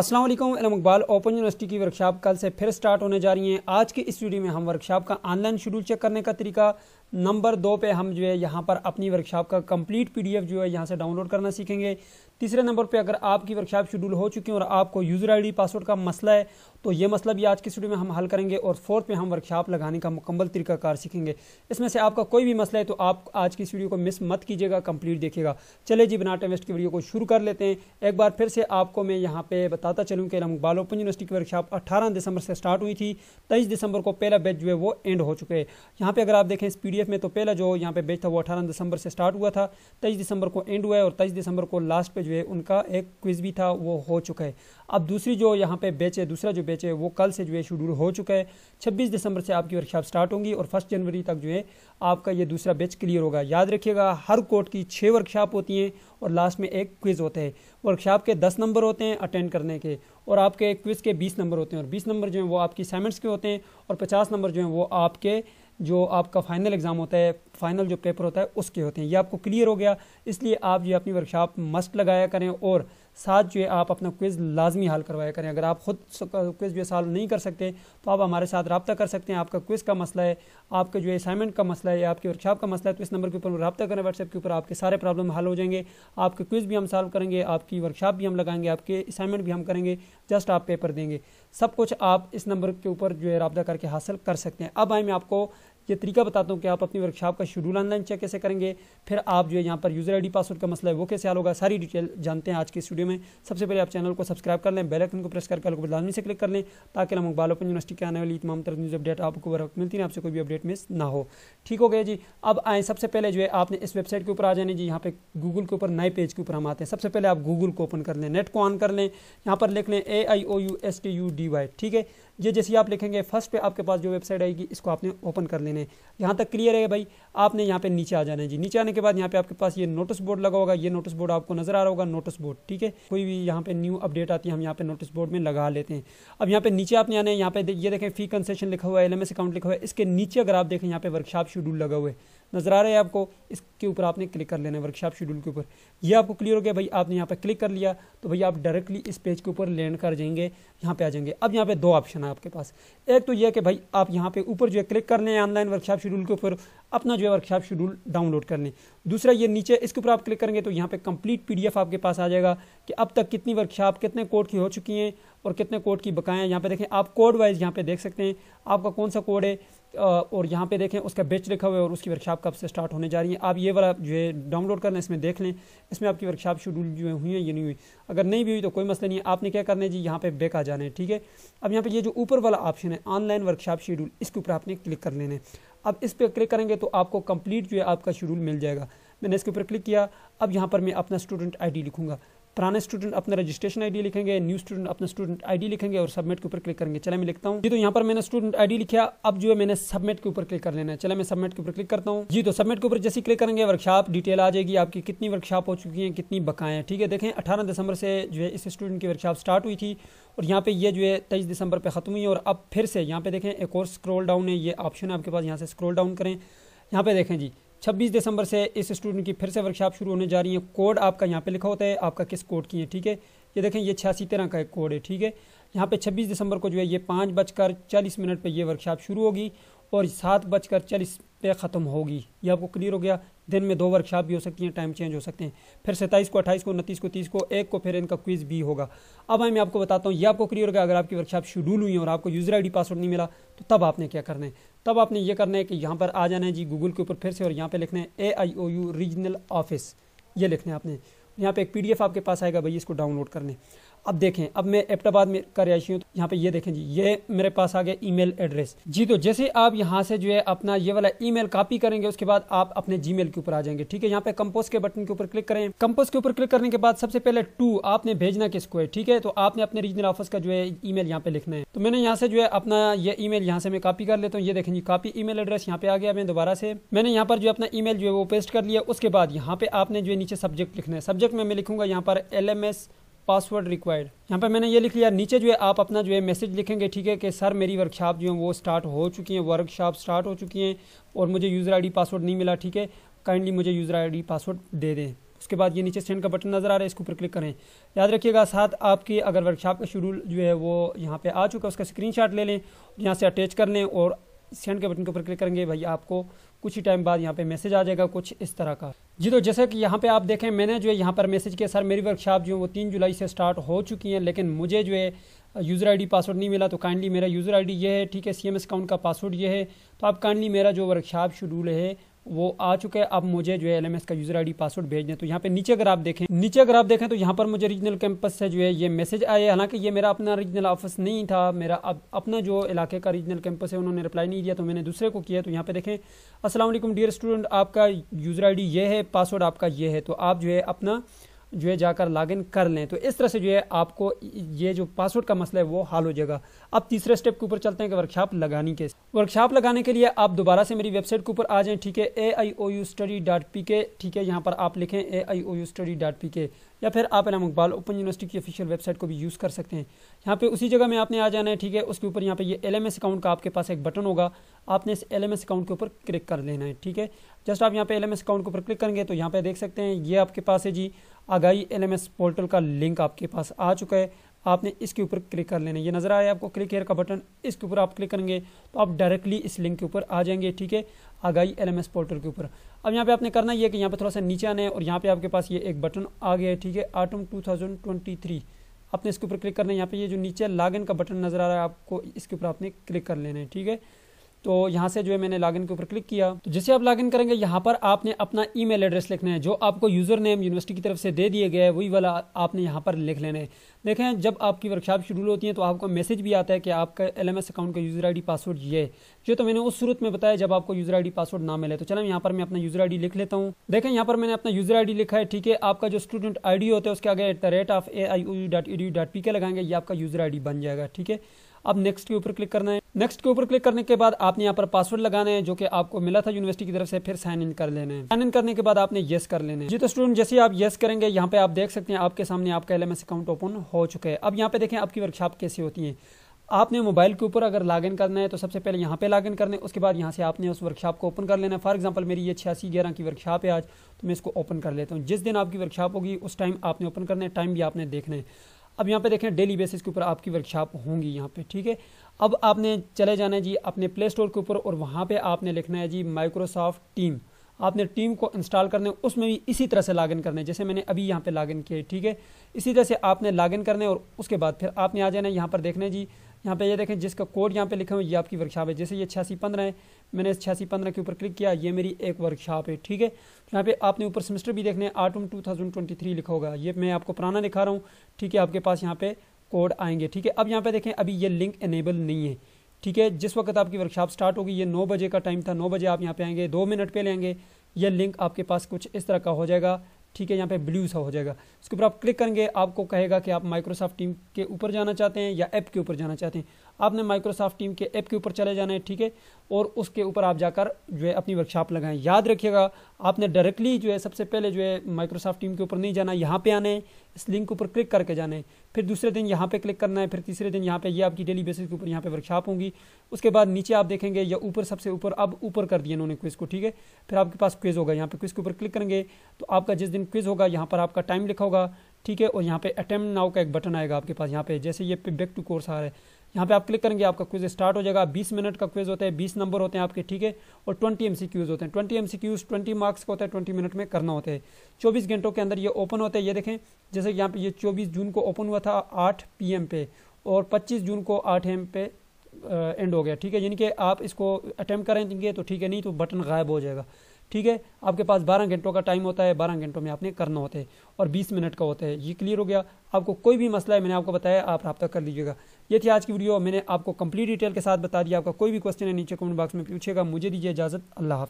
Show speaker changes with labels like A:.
A: अस्सलाम Iqbal open university की workshop कल से फिर स्टार्ट होने जा रही है आज के इस वीडियो में हम वर्कशॉप का ऑनलाइन शेड्यूल चेक करने का तरीका नंबर दो पे हम जो है यहाँ पर अपनी वर्कशॉप का कंप्लीट पीडीएफ जो है यहाँ से डाउनलोड करना सीखेंगे तीसरे नंबर पे अगर आपकी वर्कशॉप शेड्यूल हो चुकी है और आपको यूज़र आईडी पासवर्ड का मसला है तो ये मसला भी आज की स्टूडियो में हम हल करेंगे और फोर्थ पे हम वर्कशॉप लगाने का मुकम्मल तरीकाकार सीखेंगे इसमें से आपका कोई भी मसला है तो आप आज की स्टूडियो को मिस मत कीजिएगा कंप्लीट देखिएगा चले जी बनाटा वेस्ट की वीडियो को शुरू कर लेते हैं एक बार फिर से आपको मैं यहाँ पे बताता चलूँ कि लमकबाल ओपन यूनिवर्सिटी की वर्कशॉप अट्ठारह दिसंबर से स्टार्ट हुई थी तेईस दिसंबर को पहला बैच जो है वो एंड हो चुके हैं यहाँ पर अगर आप देखें इस पी पीएफ में तो पहला जो यहाँ पे बैच था वो अठारह दिसंबर से स्टार्ट हुआ था तेईस दिसंबर को एंड हुआ है और तेईस दिसंबर को लास्ट पे जो है उनका एक क्विज भी था वो हो चुका है अब दूसरी जो यहाँ पे बैच है दूसरा जो बैच है वो कल से जो है शेड्यूल हो चुका है छब्बीस दिसंबर से आपकी वर्कशॉप स्टार्ट होंगी और फर्स्ट जनवरी तक जो है आपका ये दूसरा बैच क्लियर होगा याद रखिएगा हर कोर्ट की छः वर्कशॉप होती हैं और लास्ट में एक क्विज़ होता है वर्कशॉप के दस नंबर होते हैं अटेंड करने के और आपके क्विज़ के बीस नंबर होते हैं और बीस नंबर जो है वो आपकी असाइनमेंट्स के होते हैं और पचास नंबर जो है वो आपके जो आपका फाइनल एग्ज़ाम होता है फाइनल जो पेपर होता है उसके होते हैं ये आपको क्लियर हो गया इसलिए आप ये अपनी वर्कशॉप मस्ट लगाया करें और साथ जो है आप अपना क्विज़ लाजमी हल करवाया करें अगर आप खुद क्विज़ जो है सॉल्व नहीं कर सकते तो आप हमारे साथ रबता कर सकते हैं आपका क्विज़ का मसला है आपका जो असाइनमेंट का मसला है या आपकी वर्कशॉप का मसला है तो इस नंबर के ऊपर रबा करें व्हाट्सएप के ऊपर आपके सारे प्रॉब्लम हल हो जाएंगे आपके क्विज़ भी हम सॉल्व करेंगे आपकी वर्कशॉप भी हम लगाएंगे आपके असाइनमेंट भी हम करेंगे जस्ट आप पेपर देंगे सब कुछ आप इस नंबर के ऊपर जो है रबा करके हासिल कर सकते हैं अब आए मैं आपको ये तरीका बताता हूँ कि आप अपनी वर्कशॉप का शेड्यूल ऑनलाइन चेक कैसे करेंगे फिर आप जो है यहाँ पर यूज़र आईडी पासवर्ड का मसला है वो कैसे हल होगा सारी डिटेल जानते हैं आज के स्टूडियो में सबसे पहले आप चैनल को सब्सक्राइब कर लें बेलकन को प्रेस करके को लाजमी से क्लिक कर लें ताकि हम इकबाल ओपन यूनिवर्सिटी के आने वाली तमाम तरह न्यूज़ अपडेट आपको बर मिलती है आपसे कोई भी अपडेट मिस ना हो ठीक हो गया जी अब आए सबसे पहले जो है आपने इस वेबसाइट के ऊपर आ जाने जी यहाँ पे गूगल के ऊपर नए पेज के ऊपर हम आते हैं सबसे पहले आप गूगल को ओपन कर लें नेट को ऑन कर लें यहाँ पर लिख लें A I O U S T U D Y ठीक है ये जैसे आप लिखेंगे फर्स्ट पे आपके पास जो वेबसाइट आएगी इसको आपने ओपन कर लेना है यहाँ तक क्लियर है भाई आपने यहाँ पे नीचे आ जाना है जी नीचे आने के बाद यहाँ पे आपके पास ये नोटिस बोर्ड लगा होगा ये नोटिस बोर्ड आपको नजर आ रहा होगा नोटिस बोर्ड ठीक है कोई भी यहाँ पे न्यू अपडेट आती है हम यहाँ पे नोटिस बोर्ड में लगा लेते हैं अब यहाँ पे नीचे आपने आने यहाँ पे ये देखें फी कंसेशन लिखा हुआ है एल अकाउंट लिखा हुआ है इसके नीचे अगर आप देखें यहाँ पे वर्कशॉप शेड्यूल लगा हुआ है नजर आ रहा है आपको इसके ऊपर आपने क्लिक कर लेना है वर्कशॉप शेड्यूल के ऊपर ये आपको क्लियर हो गया भाई आपने यहाँ पे क्लिक कर लिया तो भाई आप डायरेक्टली इस पेज के ऊपर लैंड कर जाएंगे यहाँ पे आ जाएंगे अब यहाँ पे दो ऑप्शन करना है आपके पास एक तो यह कि भाई आप यहाँ पे ऊपर जो है क्लिक कर लें ऑनलाइन वर्कशॉप शेड्यूल के ऊपर अपना जो है वर्कशॉप शेड्यूल डाउनलोड कर लें दूसरा ये नीचे इसके ऊपर आप क्लिक करेंगे तो यहाँ पे कंप्लीट पीडीएफ आपके पास आ जाएगा कि अब तक कितनी वर्कशॉप कितने कोड की हो चुकी हैं और कितने कोड की बकाएँ यहाँ पर देखें आप कोड वाइज यहाँ पर देख सकते हैं आपका कौन सा कोड है और यहाँ पे देखें उसका बेच लिखा हुआ है और उसकी वर्कशॉप कब से स्टार्ट होने जा रही है आप ये वाला जो है डाउनलोड करना इसमें देख लें इसमें आपकी वर्कशॉप शेड्यूल जो है हुई है ये नहीं हुई अगर नहीं भी हुई तो कोई मसला नहीं है आपने क्या करना है जी यहाँ पे बेक आ जाना है ठीक है अब यहाँ पे ये जो ऊपर वाला ऑप्शन है ऑनलाइन वर्कशॉप शेड्यूल इसके ऊपर आपने क्लिक कर लेना है अब इस पर क्लिक करेंगे तो आपको कंप्लीट जो है आपका शेड्यूल मिल जाएगा मैंने इसके ऊपर क्लिक किया अब यहाँ पर मैं अपना स्टूडेंट डी लिखूंगा पुराने स्टूडेंट अपना रजिस्ट्रेशन आईडी लिखेंगे न्यू स्टूडेंट अपना स्टूडेंट आईडी लिखेंगे और सबमिट के ऊपर क्लिक करेंगे चले मैं लिखता हूँ जी तो यहाँ पर मैंने स्टूडेंट आईडी लिखा अब जो है मैंने सबमिट के ऊपर क्लिक कर लेना है चले मैं सबमिट के ऊपर क्लिक करता हूँ जी तो सबमिट के ऊपर जैसे क्लिक करेंगे वर्कशॉप डिटेल आ जाएगी आपकी कितनी वर्कशॉप हो चुकी है कितनी बकाएं ठीक है देखें अठारह दिसंबर से जो है इस स्टूडेंट की वर्कशॉप स्टार्ट हुई थी और यहाँ पे ये जो है तेईस दिसंबर पर ख़त्म हुई और अब फिर से यहाँ पे देखें एक और स्क्रोल डाउन है ये ऑप्शन है आपके पास यहाँ से स्क्रोल डाउन करें यहाँ पे देखें जी छब्बीस दिसंबर से इस स्टूडेंट की फिर से वर्कशॉप शुरू होने जा रही है कोड आपका यहाँ पे लिखा होता है आपका किस कोड की है ठीक है ये देखें ये छियासी तेरह का एक कोड है ठीक है यहाँ पे 26 दिसंबर को जो है ये पाँच बजकर चालीस मिनट पर यह वर्कशॉप शुरू होगी और सात बजकर चालीस पे ख़त्म होगी ये आपको क्लियर हो गया दिन में दो वर्कशॉप भी हो सकती हैं टाइम चेंज हो सकते हैं फिर सत्ताईस को अट्ठाईस को उनतीस को तीस को एक को फिर इनका क्विज़ भी होगा अब मैं आपको बताता हूँ ये आपको क्लियर हो गया अगर आपकी वर्कशॉप शेड्यूल हुई है और आपको यूज़र आई पासवर्ड नहीं मिला तो तब आपने क्या करना है तब आपने ये करना है कि यहाँ पर आ जाना है जी गूगल के ऊपर फिर से और यहाँ पर लिखना है A I O U regional office ये लिखना है आपने यहाँ पे एक पीडीएफ आपके पास आएगा भाई इसको डाउनलोड करने अब देखें अब मैं एपटाबाद में कर रहा हूँ तो यहाँ पे ये देखें जी ये मेरे पास आ गया ईमेल एड्रेस जी तो जैसे आप यहाँ से जो है अपना ये वाला ईमेल कॉपी करेंगे उसके बाद आप अपने जीमेल के ऊपर आ जाएंगे ठीक है यहाँ पे कंपोस्ट के बटन के ऊपर क्लिक करें कंपोस्ट के ऊपर क्लिक करने के बाद सबसे पहले टू आपने भेजना किसको है ठीक है तो आपने अपने रीजनल ऑफिस का जो है ई यहाँ पे लिखना है तो मैंने यहाँ से जो है अपना ये ई यहाँ से मैं कॉपी कर लेता हूँ ये देखें जी कॉपी ई एड्रेस यहाँ पे आ गया मैं दोबारा से मैंने यहाँ पर जो अपना ई जो है वो पेस्ट कर लिया उसके बाद यहाँ पे आपने जो है नीचे सब्जेक्ट लिखना है सब्जेक्ट में मैं लिखूंगा यहाँ पर L M S password required यहाँ पर मैंने ये लिख लिया नीचे जो है आप अपना जो है मैसेज लिखेंगे ठीक है कि सर मेरी वर्कशॉप जो है वो स्टार्ट हो चुकी हैं वर्कशॉप स्टार्ट हो चुकी हैं और मुझे यूज़र डी पासवर्ड नहीं मिला ठीक है काइंडली मुझे यूज़र डी पासवर्ड दे दें उसके बाद ये नीचे सेंड का बटन नज़र आ रहा है इसके ऊपर क्लिक करें याद रखिएगा साथ आपकी अगर वर्कशॉप का शेड्यूल जो है वो यहाँ पे आ चुका है उसका स्क्रीनशॉट ले लें यहाँ से अटैच कर लें और सेंड के बटन के ऊपर क्लिक करेंगे भाई आपको कुछ ही टाइम बाद यहाँ पे मैसेज आ जाएगा कुछ इस तरह का जी तो जैसे कि यहाँ पे आप देखें मैंने जो है यहाँ पर मैसेज किया सर मेरी वर्कशॉप जो है वो तीन जुलाई से स्टार्ट हो चुकी हैं लेकिन मुझे जो है यूज़र आईडी पासवर्ड नहीं मिला तो काइंडली मेरा यूज़र आईडी ये है ठीक है सी एम अकाउंट का पासवर्ड ये है तो आप काइंडली मेरा जो वर्कशॉप शेड्यूल है वो आ चुका है अब मुझे जो है एल का यूजर आईडी पासवर्ड भेज दें तो यहाँ पे नीचे अगर आप देखें नीचे अगर आप देखें तो यहाँ पर मुझे रीजनल कैंपस से जो है ये मैसेज आया हालांकि ये मेरा अपना रीजनल ऑफिस नहीं था मेरा अब अपना जो इलाके का रीजनल कैंपस है उन्होंने रिप्लाई नहीं दिया तो मैंने दूसरे को किया तो यहाँ पे देखें असलम डियर स्टूडेंट आपका यूजर आई ये है पासवर्ड आपका ये है तो आप जो है अपना जो है जाकर लॉगिन कर लें तो इस तरह से जो है आपको ये जो पासवर्ड का मसला है वो हल हो जाएगा अब तीसरे स्टेप के ऊपर चलते हैं कि वर्कशॉप लगाने के वर्कशॉप लगाने के लिए आप दोबारा से मेरी वेबसाइट के ऊपर आ जाएं ठीक है A I O U study dot P K ठीक है यहाँ पर आप लिखें A I O U study dot P K या फिर आप इलाम इकबाल ओपन यूनिवर्सिटी की ऑफिशियल वेबसाइट को भी यूज़ कर सकते हैं यहाँ पे उसी जगह में आपने आ जाना है ठीक है उसके ऊपर यहाँ पे ये एल अकाउंट का आपके पास एक बटन होगा आपने इस एल अकाउंट के ऊपर क्लिक कर लेना है ठीक है जस्ट आप यहाँ पे एल अकाउंट के ऊपर क्लिक करेंगे तो यहाँ पर देख सकते हैं ये आपके पास है जी आगाई एल पोर्टल का लिंक आपके पास आ चुका है आपने इसके ऊपर क्लिक कर लेना ये नज़र आया आपको क्लिक हेयर का बटन इसके ऊपर आप क्लिक करेंगे तो आप डायरेक्टली इस लिंक के ऊपर आ जाएंगे ठीक है आगाई एल पोर्टल के ऊपर अब यहाँ पे आपने करना ये कि यहाँ पे थोड़ा सा नीचे आना है और यहाँ पे आपके पास ये एक बटन आ गया है ठीक है आटम टू आपने इसके ऊपर क्लिक करना है यहाँ पे ये जो नीचे लॉग का बटन नज़र आ रहा है आपको इसके ऊपर आपने क्लिक कर लेना है ठीक है तो यहाँ से जो है मैंने लॉगिन के ऊपर क्लिक किया तो जैसे आप लॉगिन करेंगे यहाँ पर आपने अपना ईमेल एड्रेस लिखना है जो आपको यूजर नेम यूनिवर्सिटी की तरफ से दे दिए गए वही वाला आपने यहाँ पर लिख लेना है देखें जब आपकी वर्कशॉप शेड्यूल होती है तो आपको मैसेज भी आता है कि आपका एल अकाउंट का यूजर आई पासवर्ड ये जो तो मैंने उस सूरत में बताया जब आपको यूजर आई पासवर्ड ना मिले तो चलो यहाँ पर मैं अपना यूजर आई लिख लेता हूँ देखें यहाँ पर मैंने अपना यूजर आई लिखा है ठीक है आपका जो स्टूडेंट आई होता है उसके आगे at the rate of A I U dot E dot P K लगाएंगे ये आपका यूजर आई बन जाएगा ठीक है अब नेक्स्ट के ऊपर क्लिक करना है नेक्स्ट के ऊपर क्लिक करने के बाद आपने यहाँ पर पासवर्ड लगाने हैं जो कि आपको मिला था यूनिवर्सिटी की तरफ से फिर साइन इन कर लेना है साइन इन करने के बाद आपने येस कर लेना है जी तो स्टूडेंट जैसे आप येस करेंगे यहाँ पे आप देख सकते हैं आपके सामने आपका एल अकाउंट ओपन हो चुका है अब यहाँ पे देखें आपकी वर्कशॉप कैसी होती है आपने मोबाइल के ऊपर अगर लॉग करना है तो सबसे पहले यहाँ पे लॉग करना है उसके बाद यहाँ से आपने उस वर्कशॉप को ओपन कर लेना है फॉर एग्जांपल मेरी ये छियासी ग्यारह की वर्कशॉप है आज तो मैं इसको ओपन कर लेता हूँ जिस दिन आपकी वर्कशॉप होगी उस टाइम आपने ओपन करना है टाइम भी आपने देखना है अब यहाँ पे देखें डेली बेसिस के ऊपर आपकी वर्कशॉप होंगी यहाँ पे ठीक है अब आपने चले जाना है जी अपने प्ले स्टोर के ऊपर और वहाँ पे आपने लिखना है जी माइक्रोसॉफ्ट टीम आपने टीम को इंस्टॉल करने उसमें भी इसी तरह से लॉगिन करने जैसे मैंने अभी यहाँ पे लॉगिन किया है ठीक है इसी तरह से आपने लॉगिन करने और उसके बाद फिर आपने आ जाना है यहाँ पर देखना है जी यहाँ पे ये देखें जिसका कोड यहाँ पे लिखा हुआ ये आपकी वर्कशॉप है जैसे ये छियासी पंद्रह है मैंने इस छियासी पंद्रह के ऊपर क्लिक किया ये मेरी एक वर्कशॉप है ठीक है तो यहाँ पे आपने ऊपर सेमेस्टर भी देखने autumn two thousand twenty three लिखा होगा ये मैं आपको पुराना दिखा रहा हूँ ठीक है आपके पास यहाँ पे कोड आएंगे ठीक है अब यहाँ पे देखें अभी ये लिंक एनेबल नहीं है ठीक है जिस वक्त आपकी वर्कशॉप स्टार्ट होगी ये नौ बजे का टाइम था नौ बजे आप यहाँ पे आएंगे दो मिनट पे लेंगे यह लिंक आपके पास कुछ इस तरह का हो जाएगा ठीक है यहाँ पे ब्लू सा हो जाएगा इसके ऊपर आप क्लिक करेंगे आपको कहेगा कि आप माइक्रोसॉफ्ट टीम के ऊपर जाना चाहते हैं या ऐप के ऊपर जाना चाहते हैं आपने माइक्रोसॉफ्ट टीम के ऐप के ऊपर चले जाना है ठीक है और उसके ऊपर आप जाकर जो है अपनी वर्कशॉप लगाएं याद रखिएगा आपने डायरेक्टली जो है सबसे पहले जो है माइक्रोसॉफ्ट टीम के ऊपर नहीं जाना यहाँ पे आना है इस लिंक के ऊपर क्लिक करके जाना है फिर दूसरे दिन यहाँ पे क्लिक करना है फिर तीसरे दिन यहाँ पे ये यह आपकी डेली बेसिस के ऊपर यहाँ पे वर्कशॉप होंगी उसके बाद नीचे आप देखेंगे या ऊपर सबसे ऊपर अब ऊपर कर दिया इन्होंने क्विज़ को ठीक है फिर आपके पास क्विज़ होगा यहाँ पे क्विज़ के ऊपर क्लिक करेंगे तो आपका जिस दिन क्विज़ होगा यहाँ पर आपका टाइम लिखा होगा ठीक है और यहाँ पे अटैम्प्ट नाउ का एक बटन आएगा आपके पास यहाँ पे जैसे ये बैक टू कोर्स आ रहा है यहाँ पे आप क्लिक करेंगे आपका क्विज स्टार्ट हो जाएगा बीस मिनट का क्विज होता है बीस नंबर होते हैं आपके ठीक है और ट्वेंटी एम होते हैं ट्वेंटी एम ट्वेंटी मार्क्स का होता है ट्वेंटी मिनट में करना होता है चौबीस घंटों के अंदर ये ओपन होता है ये देखें जैसे यहाँ पे ये चौबीस जून को ओपन हुआ था आठ पी पे और पच्चीस जून को आठ एम पे एंड हो गया ठीक है यानी कि आप इसको अटैम्प्ट करेंगे तो ठीक है नहीं तो बटन गायब हो जाएगा ठीक है आपके पास 12 घंटों का टाइम होता है 12 घंटों में आपने करना होता है और 20 मिनट का होता है ये क्लियर हो गया आपको कोई भी मसला है मैंने आपको बताया आप रब्ता कर लीजिएगा ये थी आज की वीडियो मैंने आपको कंप्लीट डिटेल के साथ बता दिया आपका कोई भी क्वेश्चन है नीचे कमेंट बॉक्स में पूछेगा मुझे दीजिए इजाज़त अल्लाह